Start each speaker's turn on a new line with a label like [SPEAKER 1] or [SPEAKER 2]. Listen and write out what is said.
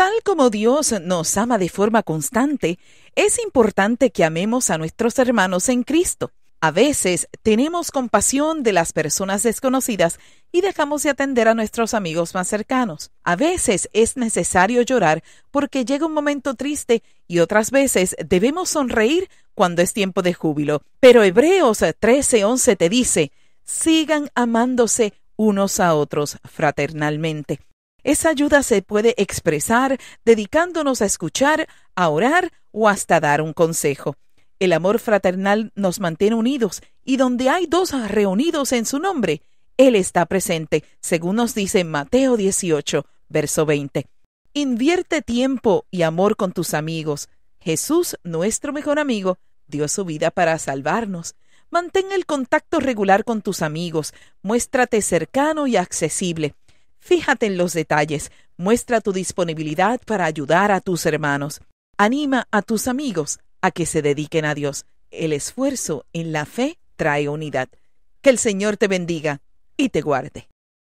[SPEAKER 1] Tal como Dios nos ama de forma constante, es importante que amemos a nuestros hermanos en Cristo. A veces tenemos compasión de las personas desconocidas y dejamos de atender a nuestros amigos más cercanos. A veces es necesario llorar porque llega un momento triste y otras veces debemos sonreír cuando es tiempo de júbilo. Pero Hebreos 13:11 te dice, sigan amándose unos a otros fraternalmente. Esa ayuda se puede expresar dedicándonos a escuchar, a orar o hasta dar un consejo. El amor fraternal nos mantiene unidos y donde hay dos reunidos en su nombre, Él está presente, según nos dice Mateo 18, verso 20. Invierte tiempo y amor con tus amigos. Jesús, nuestro mejor amigo, dio su vida para salvarnos. Mantén el contacto regular con tus amigos, muéstrate cercano y accesible. Fíjate en los detalles, muestra tu disponibilidad para ayudar a tus hermanos. Anima a tus amigos a que se dediquen a Dios. El esfuerzo en la fe trae unidad. Que el Señor te bendiga y te guarde.